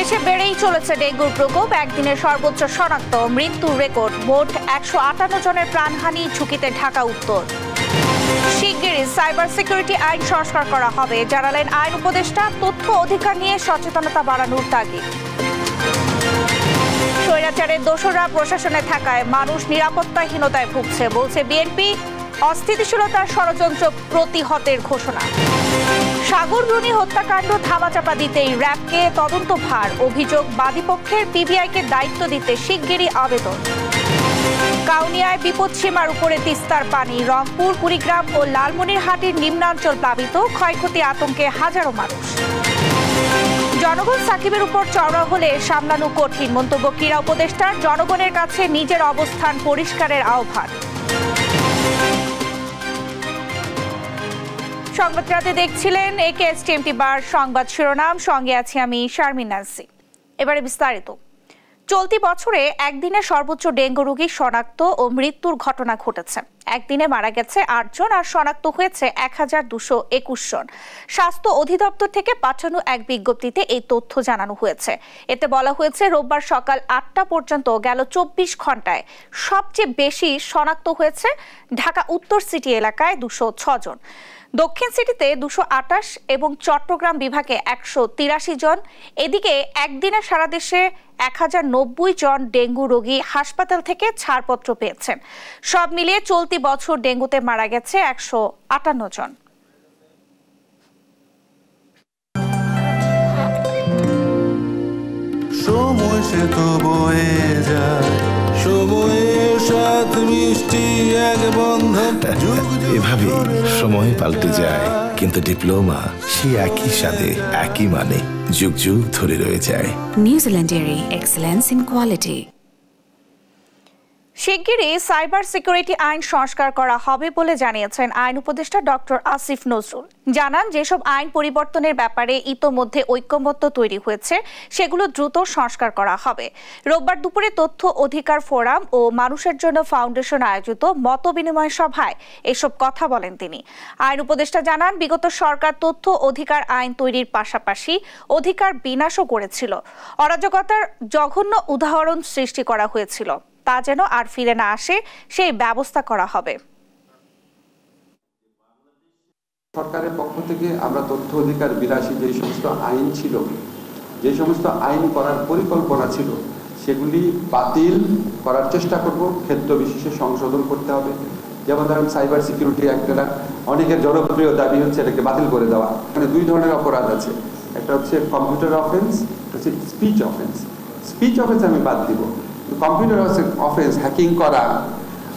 দেশে বেড়েই চলেছে ডেঙ্গুর প্রকোপ একদিনের সর্বোচ্চ শনাক্ত মৃত্যুর রেকর্ড মোট একশো আটান্ন জনের প্রাণহানি ঝুঁকিতে ঢাকা উত্তর শিগগিরই সাইবার সিকিউরিটি আইন সংস্কার করা হবে জানালেন আইন উপদেষ্টা তথ্য অধিকার নিয়ে সচেতনতা বাড়ানোর তাগিদ স্বৈরাচারের দোষরা প্রশাসনে থাকায় মানুষ নিরাপত্তাহীনতায় ভুগছে বলছে বিএনপি অস্থিতিশীলতার ষড়যন্ত্র প্রতিহতের ঘোষণা সাগর ভ্রমী হত্যাকাণ্ড ধামাচাপা দিতেই র্যাবকে ভার অভিযোগ বাদীপক্ষের পিবিআইকে দায়িত্ব দিতে শিগগিরই আবেদন কাউনিয়ায় বিপদসীমার উপরে তিস্তার পানি রংপুর কুড়িগ্রাম ও লালমনিরহাটির নিম্নাঞ্চল প্লাবিত ক্ষয়ক্ষতি আতঙ্কে হাজারো মানুষ জনগণ সাকিবের উপর চড়া হলে সামলানো কঠিন মন্তব্য ক্রীড়া উপদেষ্টার জনগণের কাছে নিজের অবস্থান পরিষ্কারের আহ্বান সংবাদ রাতে দেখছিলেন একে বার সংবাদ শিরোনাম সঙ্গে আছি আমি শারমিন নাসি এবারে বিস্তারিত চলতি বছরে একদিনে সর্বোচ্চ ডেঙ্গু রোগী শনাক্ত ও মৃত্যুর ঘটনা ঘটেছে একদিনে মারা গেছে আটজন আর শনাক্ত হয়েছে এক হাজার দুশো একুশ জন স্বাস্থ্য অধিদপ্তর থেকে পাঠানো এক বিজ্ঞপ্তিতে এই তথ্য জানানো হয়েছে এতে বলা হয়েছে রোববার সকাল আটটা পর্যন্ত গেল চব্বিশ ঘন্টায় সবচেয়ে বেশি শনাক্ত হয়েছে ঢাকা উত্তর সিটি এলাকায় দুশো ছজন দক্ষিণ সিটিতে দুশো আটাশ এবং চট্টগ্রাম বিভাগে একশো তিরাশি জন এদিকে একদিনে সারা দেশে এক হাজার নব্বই জন ডেঙ্গু রোগী হাসপাতাল থেকে ছাড়পত্র পেয়েছেন সব মিলিয়ে চলতি বছর ডেঙ্গুতে মারা গেছে একশো আটান্ন জন সময় সে তো বয়ে যায় সময়ে এভাবে সময় পাল্টে যায় কিন্তু ডিপ্লোমা সে একই সাথে একই মানে যুগ যুগ ধরে রয়ে যায় নিউজিল্যান্ডেরই এক্সেলেন্স ইন কোয়ালিটি শিগগিরই সাইবার সিকিউরিটি আইন সংস্কার করা হবে বলে জানিয়েছেন আইন উপদেষ্টা ডক্টর আসিফ নজরুল জানান যেসব আইন পরিবর্তনের ব্যাপারে ইতোমধ্যে ঐক্যমত্য তৈরি হয়েছে সেগুলো দ্রুত সংস্কার করা হবে রোববার দুপুরে তথ্য অধিকার ফোরাম ও মানুষের জন্য ফাউন্ডেশন আয়োজিত মত বিনিময় সভায় এসব কথা বলেন তিনি আইন উপদেষ্টা জানান বিগত সরকার তথ্য অধিকার আইন তৈরির পাশাপাশি অধিকার বিনাশও করেছিল অরাজকতার জঘন্য উদাহরণ সৃষ্টি করা হয়েছিল তা যেন আর ফিরে না আসে সেই ব্যবস্থা করা হবে সরকারের পক্ষ থেকে আমরা তথ্য অধিকার বিরাশি যে সমস্ত আইন ছিল যে সমস্ত আইন করার পরিকল্পনা ছিল সেগুলি বাতিল করার চেষ্টা করব ক্ষেত্র বিশেষে সংশোধন করতে হবে যেমন ধরেন সাইবার সিকিউরিটি একটা অনেকের জনপ্রিয় দাবি হচ্ছে এটাকে বাতিল করে দেওয়া মানে দুই ধরনের অপরাধ আছে একটা হচ্ছে কম্পিউটার অফেন্স হচ্ছে স্পিচ অফেন্স স্পিচ অফেন্স আমি বাদ দিব কম্পিউটার অফেন্স হ্যাকিং করা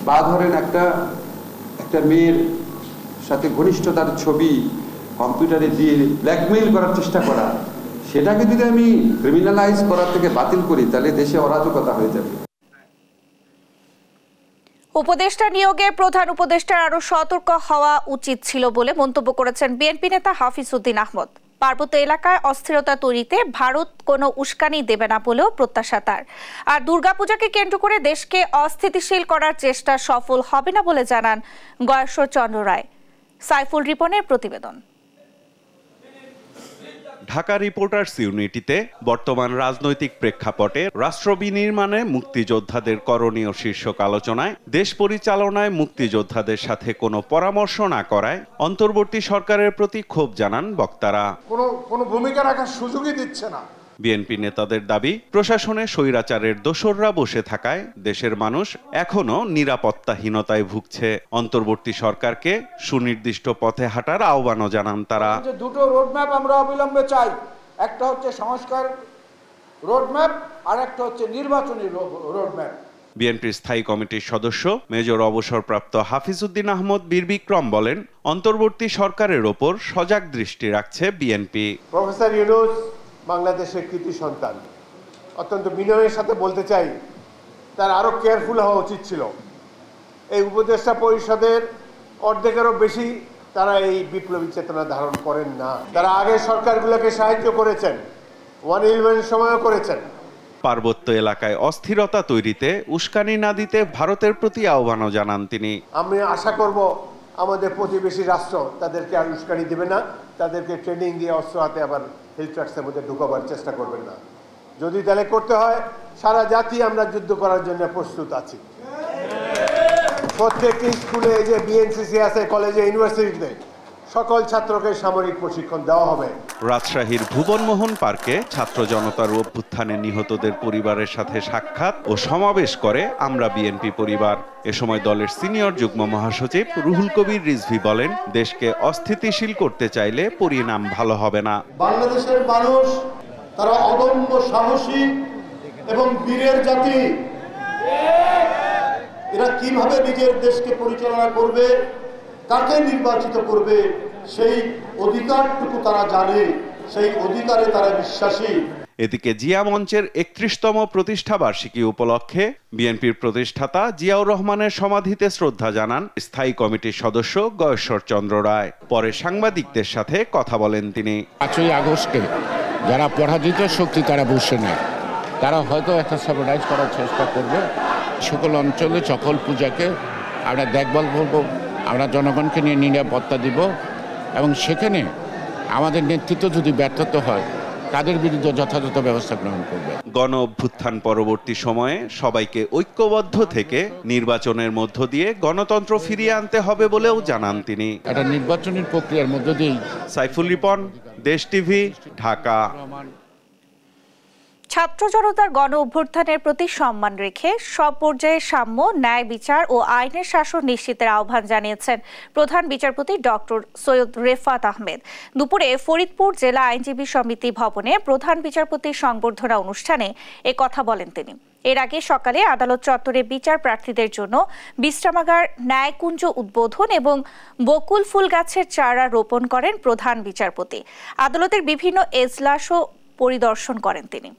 বা ধরেন একটা একটা মেয়ের সাথে ঘনিষ্ঠতার ছবি কম্পিউটারে দিয়ে ব্ল্যাকমেইল করার চেষ্টা করা সেটাকে যদি আমি ক্রিমিনালাইজ করার থেকে বাতিল করি তাহলে দেশে অরাজকতা হয়ে যাবে উপদেষ্টা নিয়োগে প্রধান উপদেষ্টার আরও সতর্ক হওয়া উচিত ছিল বলে মন্তব্য করেছেন বিএনপি নেতা হাফিজ উদ্দিন আহমদ পার্বত্য এলাকায় অস্থিরতা তৈরিতে ভারত কোনো উস্কানি দেবে না বলেও প্রত্যাশা তার আর দুর্গাপূজাকে কেন্দ্র করে দেশকে অস্থিতিশীল করার চেষ্টা সফল হবে না বলে জানান গয়েশ্বর চন্দ্র রায় সাইফুল রিপনের প্রতিবেদন ঢাকা রিপোর্টার্স ইউনিটিতে বর্তমান রাজনৈতিক প্রেক্ষাপটে রাষ্ট্র বিনির্মাণে মুক্তিযোদ্ধাদের করণীয় শীর্ষক আলোচনায় দেশ পরিচালনায় মুক্তিযোদ্ধাদের সাথে কোনো পরামর্শ না করায় অন্তর্বর্তী সরকারের প্রতি ক্ষোভ জানান বক্তারা কোনো কোনো ভূমিকা রাখার সুযোগই দিচ্ছে না বিএনপি নেতাদের দাবি প্রশাসনে স্বৈরাচারের দোসররা বসে থাকায় দেশের মানুষ এখনও নিরাপত্তাহীনতায় ভুগছে অন্তর্বর্তী সরকারকে সুনির্দিষ্ট পথে হাঁটার আহ্বানও জানান তারা দুটো রোডম্যাপ আমরা অবিলম্বে চাই একটা হচ্ছে সংস্কার রোডম্যাপ আর একটা হচ্ছে নির্বাচনী রোডম্যাপ বিএনপির স্থায়ী কমিটির সদস্য মেজর অবসরপ্রাপ্ত হাফিজউদ্দিন আহমদ বীর বিক্রম বলেন অন্তর্বর্তী সরকারের ওপর সজাগ দৃষ্টি রাখছে বিএনপি প্রফেসর ইউনুস বাংলাদেশের কৃতি সন্তান অত্যন্ত বিনয়ের সাথে বলতে চাই তার আরও কেয়ারফুল হওয়া উচিত ছিল এই উপদেষ্টা পরিষদের অর্ধেকেরও বেশি তারা এই বিপ্লবী চেতনা ধারণ করেন না তারা আগে সরকারগুলোকে সাহায্য করেছেন ওয়ান ইলেভেন সময়ও করেছেন পার্বত্য এলাকায় অস্থিরতা তৈরিতে উস্কানি না দিতে ভারতের প্রতি আহ্বানও জানান তিনি আমি আশা করব আমাদের প্রতিবেশী রাষ্ট্র তাদেরকে আর উস্কানি দেবে না তাদেরকে ট্রেনিং দিয়ে অস্ত্র হাতে আবার হিল ট্রাক্সের মধ্যে ঢুকাবার চেষ্টা করবেন না যদি তাহলে করতে হয় সারা জাতি আমরা যুদ্ধ করার জন্য প্রস্তুত আছি হ্যাঁ। প্রত্যেকটি স্কুলে যে বিএনসিসি আছে কলেজে ইউনিভার্সিটিতে সকল ছাত্রকে সামরিক প্রশিক্ষণ দেওয়া হবে রাজশাহীর ভুবনমোহন পার্কে ছাত্র জনতার অভ্যুত্থানে নিহতদের পরিবারের সাথে সাক্ষাৎ ও সমাবেশ করে আমরা বিএনপি পরিবার এ সময় দলের সিনিয়র যুগ্ম মহাসচিব রুহুল কবির রিজভি বলেন দেশকে অস্থিতিশীল করতে চাইলে পরিণাম ভালো হবে না বাংলাদেশের মানুষ তারা অদম্য সাহসী এবং বীরের জাতি এরা কিভাবে নিজের দেশকে পরিচালনা করবে কাকে নির্বাচিত করবে সেই অধিকারটুকু তারা জানে সেই অধিকারে তারা বিশ্বাসী এদিকে জিয়া মঞ্চের একত্রিশতম প্রতিষ্ঠা বার্ষিকী উপলক্ষে বিএনপির প্রতিষ্ঠাতা জিয়াউর রহমানের সমাধিতে শ্রদ্ধা জানান স্থায়ী কমিটির সদস্য গয়েশ্বর চন্দ্র রায় পরে সাংবাদিকদের সাথে কথা বলেন তিনি পাঁচই আগস্টে যারা পরাজিত শক্তি তারা বসে নেয় তারা হয়তো একটা সাবডাইজ করার চেষ্টা করবে সকল অঞ্চলে সকল পূজাকে আমরা দেখভাল করবো আমরা জনগণকে নিয়ে নিরাপত্তা দিব এবং সেখানে আমাদের নেতৃত্ব যদি ব্যর্থত হয় তাদের বিরুদ্ধে যথাযথ ব্যবস্থা গ্রহণ করবে গণ অভ্যুত্থান পরবর্তী সময়ে সবাইকে ঐক্যবদ্ধ থেকে নির্বাচনের মধ্য দিয়ে গণতন্ত্র ফিরিয়ে আনতে হবে বলেও জানান তিনি একটা নির্বাচনের প্রক্রিয়ার মধ্য দিয়েই সাইফুল রিপন দেশ টিভি ঢাকা ছাত্র জনতার গণ অভ্যুত্থানের প্রতি সম্মান রেখে সব পর্যায়ে সাম্য ন্যায় বিচার ও আইনের শাসন নিশ্চিতের আহ্বান জানিয়েছেন প্রধান বিচারপতি ডক্টর সৈয়দ রেফাত আহমেদ দুপুরে ফরিদপুর জেলা আইনজীবী সমিতি ভবনে প্রধান বিচারপতির সংবর্ধনা অনুষ্ঠানে এ কথা বলেন তিনি এর আগে সকালে আদালত চত্বরে বিচার প্রার্থীদের জন্য বিশ্রামাগার ন্যায়কুঞ্জ উদ্বোধন এবং বকুল ফুল গাছের চারা রোপণ করেন প্রধান বিচারপতি আদালতের বিভিন্ন এজলাসও পরিদর্শন করেন তিনি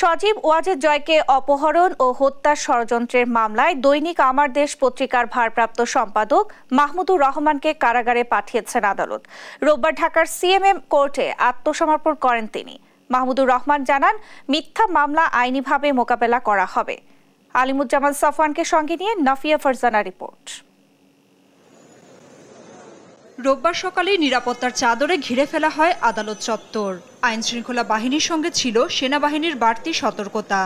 সজীব ওয়াজেদ জয়কে অপহরণ ও হত্যার ষড়যন্ত্রের মামলায় দৈনিক আমার দেশ পত্রিকার ভারপ্রাপ্ত সম্পাদক মাহমুদুর রহমানকে কারাগারে পাঠিয়েছেন আদালত রোববার ঢাকার সিএমএম কোর্টে আত্মসমর্পণ করেন তিনি মাহমুদুর রহমান জানান মিথ্যা মামলা আইনিভাবে মোকাবেলা করা হবে আলিমুজ্জামান সাফওয়ানকে সঙ্গে নিয়ে নাফিয়া ফারজানা রিপোর্ট রোববার সকালে নিরাপত্তার চাদরে ঘিরে ফেলা হয় আদালত চত্বর আইন শৃঙ্খলা বাহিনীর সঙ্গে ছিল সেনাবাহিনীর বাড়তি সতর্কতা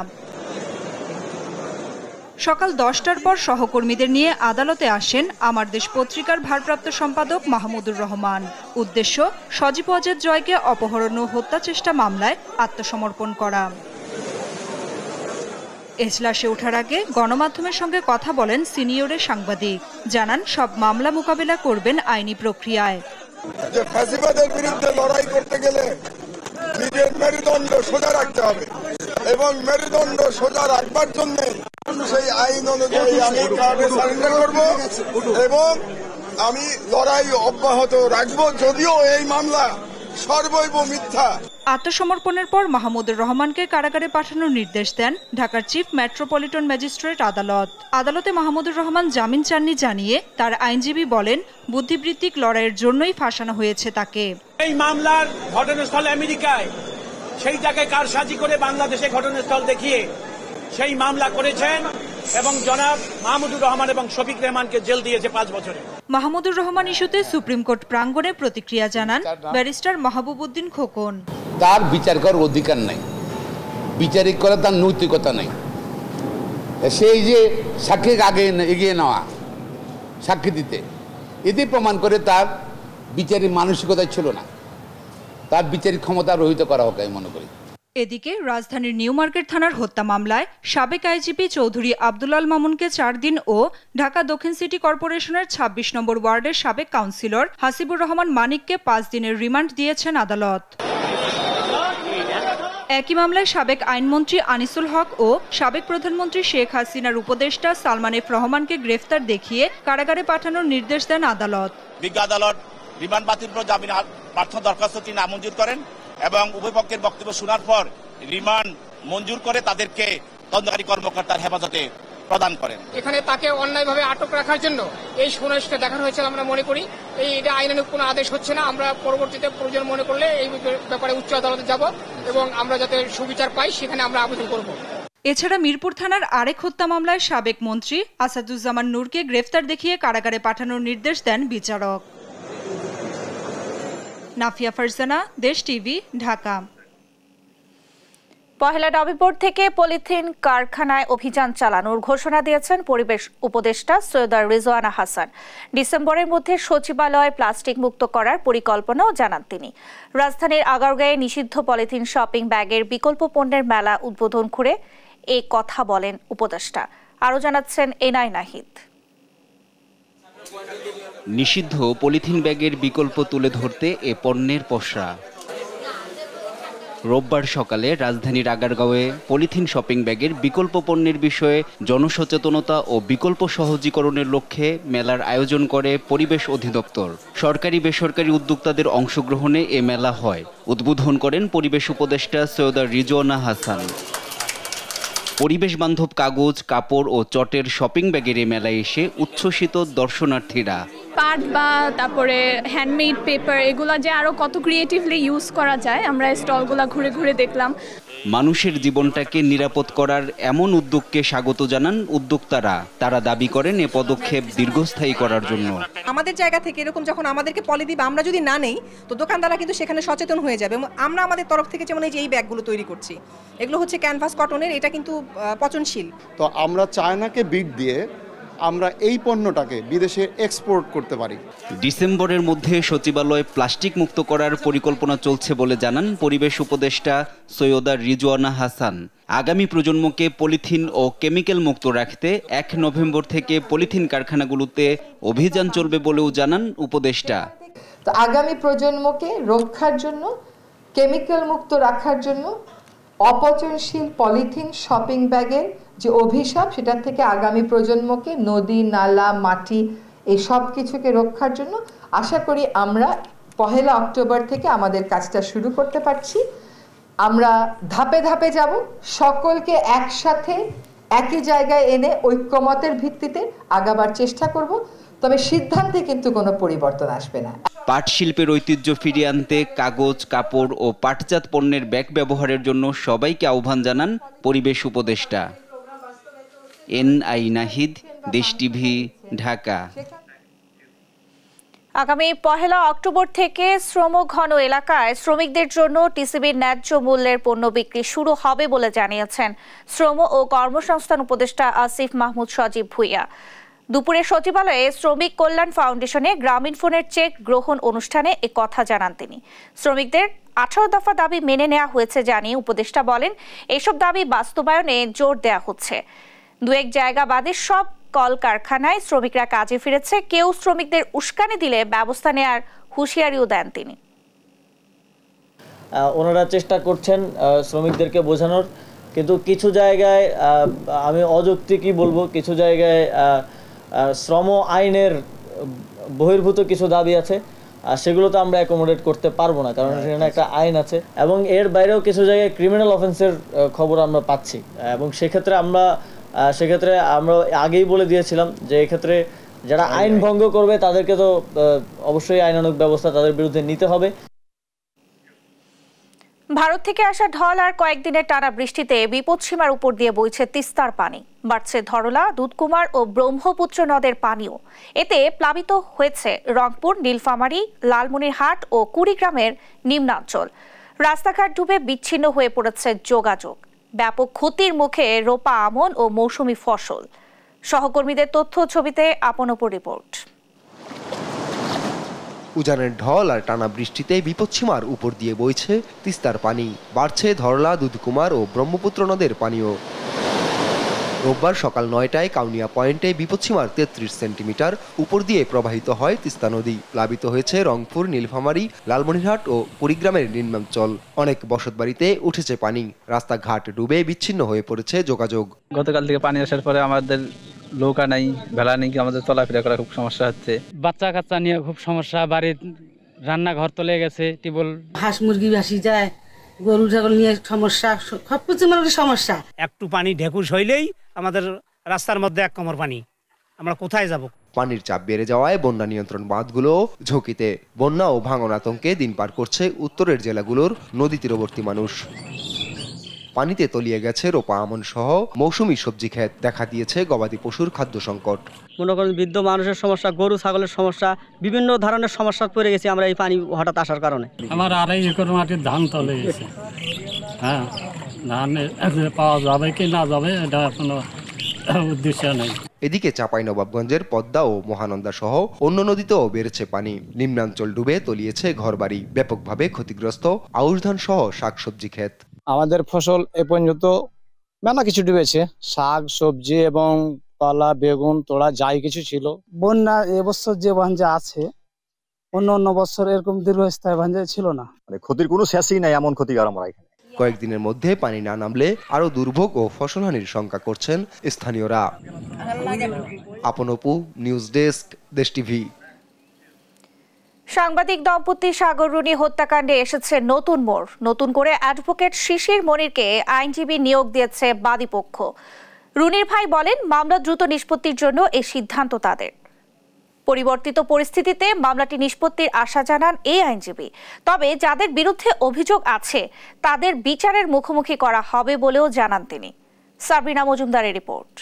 সকাল দশটার পর সহকর্মীদের নিয়ে আদালতে আসেন আমার দেশ পত্রিকার ভারপ্রাপ্ত সম্পাদক মাহমুদুর রহমান উদ্দেশ্য সজীব অজেদ জয়কে অপহরণ ও হত্যা চেষ্টা মামলায় আত্মসমর্পণ করা এজলাসে ওঠার আগে গণমাধ্যমের সঙ্গে কথা বলেন সিনিয়রের সাংবাদিক জানান সব মামলা মোকাবেলা করবেন আইনি প্রক্রিয়ায় যে ফ্যাসিবাদের বিরুদ্ধে লড়াই করতে গেলে নিজের মেরুদণ্ড সোজা রাখতে হবে এবং মেরুদণ্ড সোজা রাখবার জন্য সেই আইন অনুযায়ী আমি সারেন্ডার করব এবং আমি লড়াই অব্যাহত রাখবো যদিও এই মামলা সর্বৈব মিথ্যা আত্মসমর্পণের পর মাহমুদুর রহমানকে কারাগারে পাঠানোর নির্দেশ দেন ঢাকার চিফ মেট্রোপলিটন ম্যাজিস্ট্রেট আদালত আদালতে মাহমুদুর রহমান জামিন চাননি জানিয়ে তার আইনজীবী বলেন বুদ্ধিবৃত্তিক লড়াইয়ের জন্যই ফাঁসানো হয়েছে তাকে এই মামলার ঘটনাস্থল আমেরিকায় সেইটাকে কারসাজি করে বাংলাদেশে ঘটনাস্থল দেখিয়ে সেই মামলা করেছেন এবং জনাব মাহমুদুর রহমান এবং শফিক রহমানকে জেল দিয়েছে পাঁচ বছরে মাহমুদুর রহমান ইস্যুতে সুপ্রিম কোর্ট প্রাঙ্গণে প্রতিক্রিয়া জানান ব্যারিস্টার মাহবুবুদ্দিন খোকন তার বিচার করার অধিকার নাই বিচারিক করার তার নৈতিকতা নাই সেই যে সাক্ষী আগে এগিয়ে নেওয়া সাক্ষী দিতে এতে প্রমাণ করে তার বিচারের মানসিকতা ছিল না তার বিচারের ক্ষমতা রহিত করা হোক আমি মনে করি এদিকে রাজধানীর নিউ মার্কেট থানার হত্যা মামলায় সাবেক আইজিপি চৌধুরী আবদুল্লাল মামুনকে চার দিন ও ঢাকা দক্ষিণ সিটি কর্পোরেশনের ২৬ নম্বর ওয়ার্ডের সাবেক কাউন্সিলর হাসিবুর রহমান মানিককে পাঁচ দিনের রিমান্ড দিয়েছেন আদালত একই মামলায় সাবেক আইনমন্ত্রী আনিসুল হক ও সাবেক প্রধানমন্ত্রী শেখ হাসিনার উপদেষ্টা সালমান এফ রহমানকে গ্রেফতার দেখিয়ে কারাগারে পাঠানোর নির্দেশ দেন আদালত আদালত রিমান্ড বাতিল জামিন দরখাস্তটি নামঞ্জুর করেন এবং উভয়পক্ষের বক্তব্য শোনার পর রিমান্ড মঞ্জুর করে তাদেরকে তদন্তকারী কর্মকর্তার হেফাজতে প্রদান করেন এখানে তাকে অন্যায়ভাবে আটক রাখার জন্য এই সুনাশটা দেখানো হয়েছে আমরা মনে করি এই এটা আইনানুগ কোনো আদেশ হচ্ছে না আমরা পরবর্তীতে প্রয়োজন মনে করলে এই ব্যাপারে উচ্চ আদালতে যাব এবং আমরা যাতে সুবিচার পাই সেখানে আমরা আবেদন করব এছাড়া মিরপুর থানার আরেক হত্যা মামলায় সাবেক মন্ত্রী আসাদুজ্জামান নূরকে গ্রেফতার দেখিয়ে কারাগারে পাঠানোর নির্দেশ দেন বিচারক নাফিয়া ফারজানা দেশ টিভি ঢাকা পহেলা নভেম্বর থেকে পলিথিন কারখানায় অভিযান চালানোর ঘোষণা দিয়েছেন পরিবেশ উপদেষ্টা সৈয়দার রিজওয়ানা হাসান ডিসেম্বরের মধ্যে সচিবালয় প্লাস্টিক মুক্ত করার পরিকল্পনাও জানান তিনি রাজধানীর আগারগাঁয়ে নিষিদ্ধ পলিথিন শপিং ব্যাগের বিকল্প পণ্যের মেলা উদ্বোধন করে এ কথা বলেন উপদেষ্টা আরও জানাচ্ছেন এনাই নাহিদ নিষিদ্ধ পলিথিন ব্যাগের বিকল্প তুলে ধরতে এ পণ্যের পসরা রোববার সকালে রাজধানীর আগারগাঁওয়ে পলিথিন শপিং ব্যাগের বিকল্প পণ্যের বিষয়ে জনসচেতনতা ও বিকল্প সহজীকরণের লক্ষ্যে মেলার আয়োজন করে পরিবেশ অধিদপ্তর সরকারি বেসরকারি উদ্যোক্তাদের অংশগ্রহণে এ মেলা হয় উদ্বোধন করেন পরিবেশ উপদেষ্টা সৈয়দা রিজওয়ানা হাসান পরিবেশ বান্ধব কাগজ কাপড় ও চটের শপিং ব্যাগের এ মেলায় এসে উচ্ছ্বসিত দর্শনার্থীরা পাট বা তারপরে হ্যান্ডমেড পেপার এগুলো যে আরও কত ক্রিয়েটিভলি ইউজ করা যায় আমরা স্টলগুলো ঘুরে ঘুরে দেখলাম মানুষের জীবনটাকে নিরাপদ করার এমন উদ্যোগকে স্বাগত জানান উদ্যোক্তারা তারা দাবি করেন এ পদক্ষেপ দীর্ঘস্থায়ী করার জন্য আমাদের জায়গা থেকে এরকম যখন আমাদেরকে পলি দিবে আমরা যদি না নেই তো দোকানদাররা কিন্তু সেখানে সচেতন হয়ে যাবে এবং আমরা আমাদের তরফ থেকে যেমন এই যে এই ব্যাগগুলো তৈরি করছি এগুলো হচ্ছে ক্যানভাস কটনের এটা কিন্তু পচনশীল তো আমরা চায়নাকে বিট দিয়ে আমরা এই পণ্যটাকে বিদেশে এক্সপোর্ট করতে পারি ডিসেম্বরের মধ্যে সচিবালয় প্লাস্টিক মুক্ত করার পরিকল্পনা চলছে বলে জানান পরিবেশ উপদেষ্টা সৈয়দা রিজওয়ানা হাসান আগামী প্রজন্মকে পলিথিন ও কেমিক্যাল মুক্ত রাখতে এক নভেম্বর থেকে পলিথিন কারখানাগুলোতে অভিযান চলবে বলেও জানান উপদেষ্টা আগামী প্রজন্মকে রক্ষার জন্য কেমিক্যাল মুক্ত রাখার জন্য অপচনশীল পলিথিন শপিং ব্যাগের যে অভিশাপ সেটার থেকে আগামী প্রজন্মকে নদী নালা মাটি এই সব কিছুকে রক্ষার জন্য আশা করি আমরা পহেলা অক্টোবর থেকে আমাদের কাজটা শুরু করতে পারছি আমরা ধাপে ধাপে যাব সকলকে একসাথে একই জায়গায় এনে ঐক্যমতের ভিত্তিতে আগাবার চেষ্টা করব তবে সিদ্ধান্তে কিন্তু কোনো পরিবর্তন আসবে না পাট শিল্পের ঐতিহ্য ফিরিয়ে আনতে কাগজ কাপড় ও পাটজাত পণ্যের ব্যাগ ব্যবহারের জন্য সবাইকে আহ্বান জানান পরিবেশ উপদেষ্টা এন আই নাহিদ দেশ টিভি ঢাকা আগামী পহেলা অক্টোবর থেকে শ্রমঘন এলাকায় শ্রমিকদের জন্য টিসিবির ন্যায্য মূল্যের পণ্য বিক্রি শুরু হবে বলে জানিয়েছেন শ্রম ও কর্মসংস্থান উপদেষ্টা আসিফ মাহমুদ সজীব ভুইয়া দুপুরে সচিবালয়ে শ্রমিক কল্যাণ ফাউন্ডেশনে গ্রামীণ ফোনের চেক গ্রহণ অনুষ্ঠানে এ কথা জানান তিনি শ্রমিকদের আঠারো দফা দাবি মেনে নেওয়া হয়েছে জানিয়ে উপদেষ্টা বলেন এসব দাবি বাস্তবায়নে জোর দেয়া হচ্ছে দু এক জায়গা বাদে সব কল কারখানায় শ্রমিকরা কাজে ফিরেছে কেউ শ্রমিকদের উস্কানি দিলে ব্যবস্থা নেয়ার হুঁশিয়ারিও দেন তিনি ওনারা চেষ্টা করছেন শ্রমিকদেরকে বোঝানোর কিন্তু কিছু জায়গায় আমি কি বলবো কিছু জায়গায় শ্রম আইনের বহির্ভূত কিছু দাবি আছে আর সেগুলো তো আমরা অ্যাকোমোডেট করতে পারবো না কারণ হ্যাঁ, সেখানে হ্যাঁ। একটা আইন আছে এবং এর বাইরেও কিছু জায়গায় ক্রিমিনাল অফেন্সের খবর আমরা পাচ্ছি এবং সেক্ষেত্রে আমরা সেক্ষেত্রে আমরা আগেই বলে দিয়েছিলাম যে এক্ষেত্রে যারা আইন ভঙ্গ করবে তাদেরকে তো অবশ্যই আইনানুক ব্যবস্থা তাদের বিরুদ্ধে নিতে হবে ভারত থেকে আসা ঢল আর কয়েকদিনের টানা বৃষ্টিতে বিপদসীমার উপর দিয়ে বইছে তিস্তার পানি বাড়ছে ধরলা দুধকুমার ও ব্রহ্মপুত্র নদের পানিও এতে প্লাবিত হয়েছে রংপুর নীলফামারী লালমনিরহাট ও কুড়িগ্রামের নিম্নাঞ্চল রাস্তাঘাট ডুবে বিচ্ছিন্ন হয়ে পড়েছে যোগাযোগ ব্যাপক ক্ষতির মুখে রোপা আমন ও মৌসুমি ফসল সহকর্মীদের তথ্য ছবিতে আপন ওপর রিপোর্ট উজানের ঢল আর টানা বৃষ্টিতে বিপদসীমার উপর দিয়ে বইছে তিস্তার পানি বাড়ছে ধরলা দুধকুমার ও ব্রহ্মপুত্র নদের পানিও রোববার সকাল নয়টায় কাউনিয়া পয়েন্টে বিপদসীমার তেত্রিশ সেন্টিমিটার উপর দিয়ে প্রবাহিত হয় তিস্তা নদী প্লাবিত হয়েছে রংপুর নীলফামারী লালমনিরহাট ও কুড়িগ্রামের নিম্নাঞ্চল অনেক বসত বাড়িতে উঠেছে পানি রাস্তাঘাট ডুবে বিচ্ছিন্ন হয়ে পড়েছে যোগাযোগ গতকাল থেকে পানি আসার পরে আমাদের নৌকা নাই ভেলা নেই আমাদের চলাফেরা করা খুব সমস্যা হচ্ছে বাচ্চা কাচ্চা নিয়ে খুব সমস্যা বাড়ির রান্নাঘর তলে গেছে টিবল হাঁস মুরগি ভাসি যায় গরু ছাগল নিয়ে সমস্যা সব কিছু মানে সমস্যা একটু পানি ঢেকুশ হইলেই আমাদের রাস্তার মধ্যে এক কমর পানি আমরা কোথায় যাব পানির চাপ বেড়ে যাওয়ায় বন্যা নিয়ন্ত্রণ বাঁধগুলো ঝুঁকিতে বন্যা ও ভাঙন আতঙ্কে দিন পার করছে উত্তরের জেলাগুলোর নদী তীরবর্তী মানুষ পানিতে তলিয়ে গেছে রোপা আমন সহ মৌসুমি সবজি খেত দেখা দিয়েছে গবাদি পশুর খাদ্য সংকট মনে করেন বৃদ্ধ মানুষের সমস্যা গরু ছাগলের সমস্যা বিভিন্ন ধরনের সমস্যা পড়ে গেছে আমরা এই পানি হঠাৎ আসার কারণে আমার আড়াই একর মাটির ধান তলে গেছে হ্যাঁ এদিকে চাঁপাইনবাবগঞ্জের পদ্মা ও মহানন্দা সহ অন্য নদীতেও বেড়েছে পানি নিম্নাঞ্চল ডুবে তলিয়েছে ঘরবাড়ি ব্যাপকভাবে ক্ষতিগ্রস্ত আউশ ধান সহ শাকসবজি ক্ষেত আমাদের ফসল এ পর্যন্ত মেলা কিছু ডুবেছে শাক সবজি এবং কলা বেগুন তোড়া যাই কিছু ছিল বন্যা এবছর যে ভাঞ্জা আছে অন্য অন্য বছর এরকম দীর্ঘস্থায়ী ভাঞ্জা ছিল না মানে ক্ষতির কোনো শেষই নাই এমন আর আমরা এখানে কয়েকদিনের মধ্যে পানি না নামলে আরও দুর্ভোগ ও ফসলহানির শঙ্কা করছেন স্থানীয়রা আপনপু নিউজ ডেস্ক দেশ টিভি সাংবাদিক দম্পতি সাগর রুনি হত্যাকাণ্ডে এসেছে নতুন মোড় নতুন করে অ্যাডভোকেট শিশির মনিরকে আইনজীবী নিয়োগ দিয়েছে বাদীপক্ষ রুনির ভাই বলেন মামলা দ্রুত নিষ্পত্তির জন্য এই সিদ্ধান্ত তাদের পরিবর্তিত পরিস্থিতিতে মামলাটি নিষ্পত্তির আশা জানান এই আইনজীবী তবে যাদের বিরুদ্ধে অভিযোগ আছে তাদের বিচারের মুখোমুখি করা হবে বলেও জানান তিনি সাবিনা মজুমদারের রিপোর্ট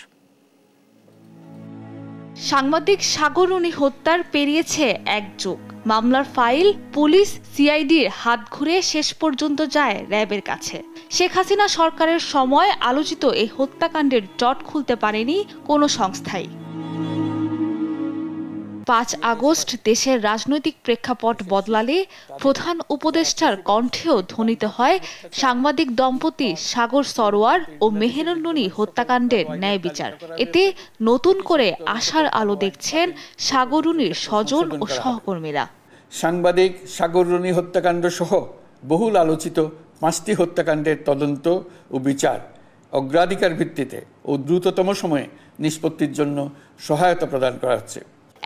সাংবাদিক সাগরণী হত্যার পেরিয়েছে এক যুগ মামলার ফাইল পুলিশ সিআইডির হাত ঘুরে শেষ পর্যন্ত যায় র্যাবের কাছে শেখ হাসিনা সরকারের সময় আলোচিত এই হত্যাকাণ্ডের জট খুলতে পারেনি কোনো সংস্থাই পাঁচ আগস্ট দেশের রাজনৈতিক প্রেক্ষাপট বদলালে প্রধান উপদেষ্টার কণ্ঠেও ধ্বনিত হয় সাংবাদিক দম্পতি সাগর সরোয়ার ও মেহেরুন্নুনি হত্যাকাণ্ডের ন্যায় বিচার এতে নতুন করে আশার আলো দেখছেন সাগরুনির স্বজন ও সহকর্মীরা সাংবাদিক সাগরুনি হত্যাকাণ্ড সহ বহুল আলোচিত পাঁচটি হত্যাকাণ্ডের তদন্ত ও বিচার অগ্রাধিকার ভিত্তিতে ও দ্রুততম সময়ে নিষ্পত্তির জন্য সহায়তা প্রদান করা হচ্ছে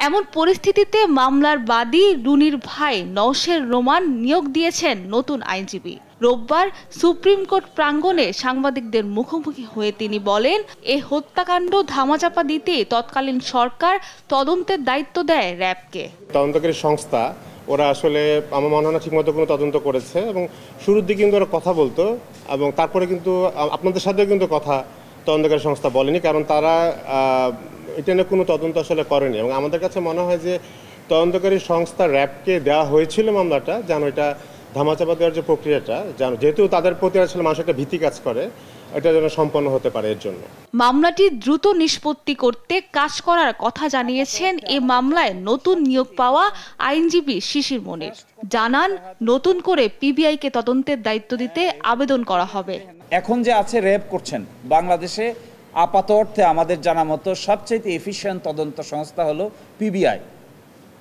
এমন পরিস্থিতিতে মামলার বাদী রুনির ভাই নওশের রোমান নিয়োগ দিয়েছেন নতুন আইনজীবী রোববার সুপ্রিম কোর্ট প্রাঙ্গণে সাংবাদিকদের মুখোমুখি হয়ে তিনি বলেন এ হত্যাকাণ্ড ধামাচাপা দিতে তৎকালীন সরকার তদন্তের দায়িত্ব দেয় র্যাবকে তদন্তকারী সংস্থা ওরা আসলে আমার মনে হয় না ঠিকমতো কোনো তদন্ত করেছে এবং শুরুর দিকে কিন্তু ওরা কথা বলতো এবং তারপরে কিন্তু আপনাদের সাথেও কিন্তু কথা তদন্তকারী সংস্থা বলেনি কারণ তারা এটা নিয়ে কোনো তদন্ত আসলে করেনি এবং আমাদের কাছে মনে হয় যে তদন্তকারী সংস্থা র্যাবকে দেওয়া হয়েছিল মামলাটা যেন এটা ধামাচাপা দেওয়ার যে প্রক্রিয়াটা যেহেতু তাদের প্রতি আসলে মানুষ একটা ভীতি কাজ করে এটা যেন সম্পন্ন হতে পারে এর জন্য মামলাটি দ্রুত নিষ্পত্তি করতে কাজ করার কথা জানিয়েছেন এ মামলায় নতুন নিয়োগ পাওয়া আইনজীবী শিশির মনির জানান নতুন করে পিবিআই কে তদন্তের দায়িত্ব দিতে আবেদন করা হবে এখন যে আছে র্যাব করছেন বাংলাদেশে আপাত অর্থে আমাদের জানা মতো সবচেয়ে এফিসিয়েন্ট তদন্ত সংস্থা হলো PBI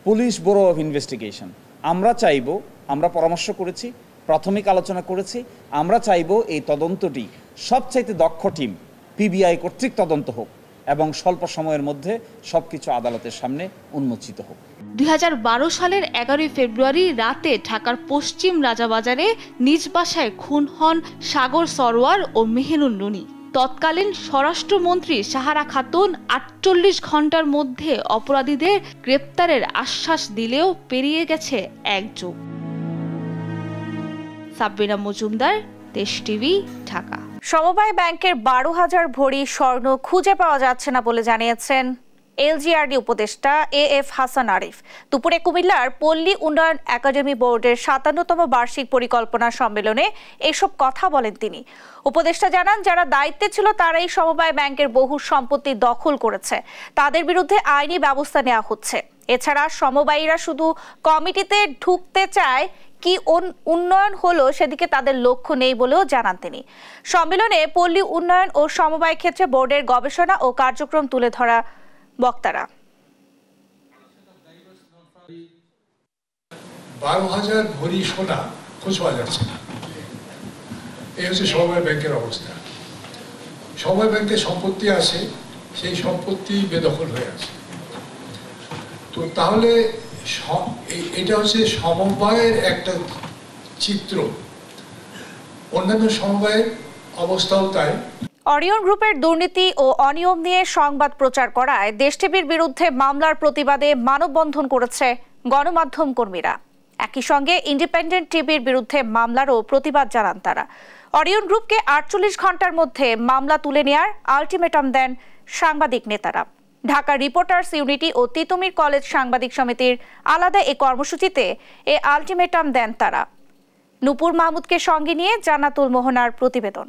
police bureau of investigation আমরা চাইব আমরা পরামর্শ করেছি প্রাথমিক আলোচনা করেছি আমরা চাইব এই তদন্তটি সবচাইতে দক্ষ টিম পিবিআই কর্তৃক তদন্ত হোক এবং স্বল্প সময়ের মধ্যে সবকিছু আদালতের সামনে উন্মোচিত হোক দুই সালের এগারোই ফেব্রুয়ারি রাতে ঢাকার পশ্চিম রাজাবাজারে নিজ বাসায় খুন হন সাগর সরোয়ার ও মেহেনুন নুনি তৎকালীন স্বরাষ্ট্রমন্ত্রী সাহারা খাতুন আটচল্লিশ ঘন্টার মধ্যে অপরাধীদের গ্রেপ্তারের আশ্বাস দিলেও পেরিয়ে গেছে এক যুগ সাব্বিনা মজুমদার দেশ টিভি ঢাকা সমবায় ব্যাংকের বারো হাজার ভরি স্বর্ণ খুঁজে পাওয়া যাচ্ছে না বলে জানিয়েছেন এলজিআরডি উপদেষ্টা এ এফ হাসান আরিফ দুপুরে কুমিল্লার পল্লী উন্নয়ন একাডেমি বোর্ডের সাতান্নতম বার্ষিক পরিকল্পনা সম্মেলনে এসব কথা বলেন তিনি উপদেষ্টা জানান যারা দায়িত্বে ছিল তারাই সমবায় ব্যাংকের বহু সম্পত্তি দখল করেছে তাদের বিরুদ্ধে আইনি ব্যবস্থা নেওয়া হচ্ছে এছাড়া সমবায়ীরা শুধু কমিটিতে ঢুকতে চায় কি উন্নয়ন হলো সেদিকে তাদের লক্ষ্য নেই বলেও জানান তিনি সম্মেলনে পল্লী উন্নয়ন ও সমবায় ক্ষেত্রে বোর্ডের গবেষণা ও কার্যক্রম তুলে ধরা বক্তারা বারো হাজার ভরি সোনা খোঁজ পাওয়া যাচ্ছে না এই হচ্ছে সমবায় ব্যাংকের অবস্থা সমবায় ব্যাংকের সম্পত্তি আছে সেই সম্পত্তি বেদখল হয়ে আছে তো তাহলে এটা হচ্ছে সমবায়ের একটা চিত্র অন্যান্য সমবায়ের অবস্থাও তাই অরিয়ন গ্রুপের দুর্নীতি ও অনিয়ম নিয়ে সংবাদ প্রচার করায় দেশ টিভির বিরুদ্ধে মামলার প্রতিবাদে মানববন্ধন করেছে গণমাধ্যম কর্মীরা একই সঙ্গে ইন্ডিপেন্ডেন্ট টিভির বিরুদ্ধে মামলারও প্রতিবাদ জানান তারা অরিয়ন গ্রুপকে আটচল্লিশ ঘন্টার মধ্যে মামলা তুলে নেয়ার আলটিমেটাম দেন সাংবাদিক নেতারা ঢাকা রিপোর্টার্স ইউনিটি ও তিতুমির কলেজ সাংবাদিক সমিতির আলাদা এ কর্মসূচিতে এ আলটিমেটাম দেন তারা নুপুর মাহমুদকে সঙ্গে নিয়ে জানাতুল মোহনার প্রতিবেদন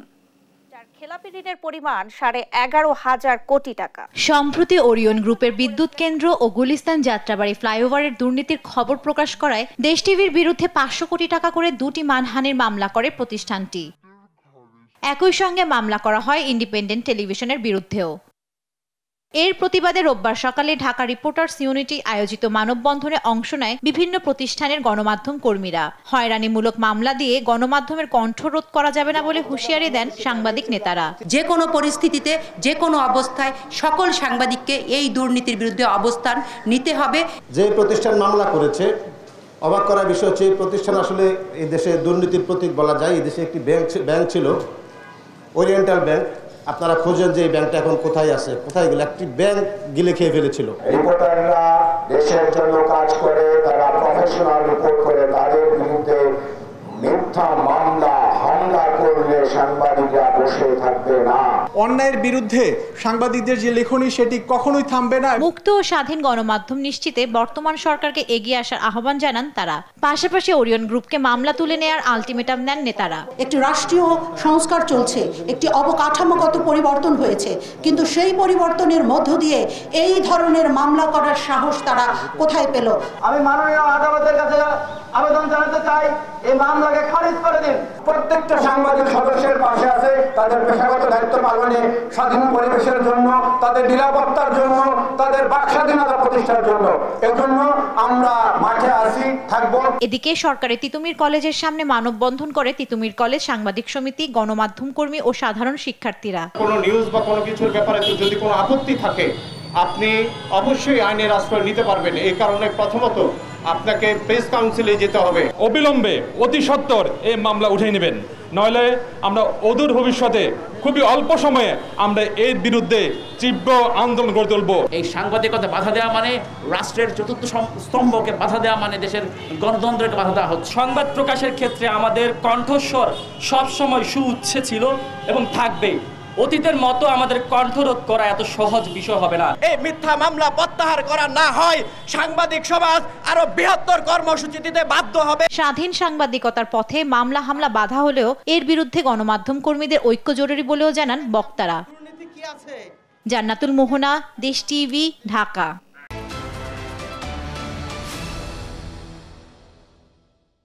খেলাপি ঋণের পরিমাণ সাড়ে এগারো হাজার কোটি টাকা সম্প্রতি ওরিয়ন গ্রুপের বিদ্যুৎ কেন্দ্র ও গুলিস্তান যাত্রাবাড়ি ফ্লাইওভারের দুর্নীতির খবর প্রকাশ করায় দেশ টিভির বিরুদ্ধে পাঁচশো কোটি টাকা করে দুটি মানহানির মামলা করে প্রতিষ্ঠানটি একই সঙ্গে মামলা করা হয় ইন্ডিপেন্ডেন্ট টেলিভিশনের বিরুদ্ধেও এর প্রতিবাদে রোববার সকালে ঢাকা রিপোর্টার্স ইউনিটি আয়োজিত মানববন্ধনে অংশ নেয় বিভিন্ন প্রতিষ্ঠানের গণমাধ্যম কর্মীরা হয়রানিমূলক মামলা দিয়ে গণমাধ্যমের কণ্ঠ রোধ করা যাবে না বলে হুঁশিয়ারি দেন সাংবাদিক নেতারা যে কোনো পরিস্থিতিতে যে কোনো অবস্থায় সকল সাংবাদিককে এই দুর্নীতির বিরুদ্ধে অবস্থান নিতে হবে যে প্রতিষ্ঠান মামলা করেছে অবাক করার বিষয় হচ্ছে প্রতিষ্ঠান আসলে এই দেশে দুর্নীতির প্রতীক বলা যায় এই দেশে একটি ব্যাংক ছিল ওরিয়েন্টাল ব্যাংক আপনারা খোঁজেন যে এই ব্যাংকটা এখন কোথায় আছে কোথায় গেল একটি ব্যাংক গিলে খেয়ে ফেলেছিল রিপোর্টাররা দেশের জন্য কাজ করে তারা প্রফেশনাল রিপোর্ট করে তাদের সাংবাদিকরা বসে থাকবে না অন্যায়ের বিরুদ্ধে সাংবাদিকদের যে লেখনী সেটি কখনোই থামবে না মুক্ত ও স্বাধীন গণমাধ্যম নিশ্চিতে বর্তমান সরকারকে এগিয়ে আসার আহ্বান জানান তারা পাশাপাশি ওরিয়ন গ্রুপকে মামলা তুলে নেয়ার আলটিমেটাম নেন নেতারা একটি রাষ্ট্রীয় সংস্কার চলছে একটি অবকাঠামোগত পরিবর্তন হয়েছে কিন্তু সেই পরিবর্তনের মধ্য দিয়ে এই ধরনের মামলা করার সাহস তারা কোথায় পেল আমি মাননীয় আদালতের কাছে আবেদন জানাতে চাই এই মামলাকে খারিজ করে দিন প্রত্যেকটা সাংবাদিক সদস্যের পাশে আছে তাদের পেশাগত দায়িত্ব পালনে স্বাধীন পরিবেশের জন্য তাদের নিরাপত্তার জন্য তাদের প্রতিষ্ঠার জন্য এজন্য আমরা মাঠে আসি থাকব এদিকে সরকারি তিতুমির কলেজের সামনে মানববন্ধন করে তিতুমির কলেজ সাংবাদিক সমিতি গণমাধ্যম কর্মী ও সাধারণ শিক্ষার্থীরা কোনো নিউজ বা কোনো কিছুর ব্যাপারে যদি কোনো আপত্তি থাকে আপনি অবশ্যই আইনের আশ্রয় নিতে পারবেন এই কারণে প্রথমত আপনাকে প্রেস কাউন্সিলে যেতে হবে অবিলম্বে অতি সত্বর এই মামলা উঠে নেবেন নইলে আমরা অদূর ভবিষ্যতে খুবই অল্প সময়ে আমরা এর বিরুদ্ধে তীব্র আন্দোলন গড়ে তুলব এই সাংবাদিকতা বাধা দেওয়া মানে রাষ্ট্রের চতুর্থ স্তম্ভকে বাধা দেওয়া মানে দেশের গণতন্ত্রকে বাধা দেওয়া হচ্ছে সংবাদ প্রকাশের ক্ষেত্রে আমাদের কণ্ঠস্বর সবসময় সুউচ্ছে ছিল এবং থাকবে অতীতের মতো আমাদের কণ্ঠরোধ করা এত সহজ বিষয় হবে না এই মিথ্যা মামলা প্রত্যাহার করা না হয় সাংবাদিক সমাজ আরো বৃহত্তর কর্মসূচি দিতে বাধ্য হবে স্বাধীন সাংবাদিকতার পথে মামলা হামলা বাধা হলেও এর বিরুদ্ধে গণমাধ্যম কর্মীদের ঐক্য জরুরি বলেও জানান বক্তারা জান্নাতুল মোহনা দেশ টিভি ঢাকা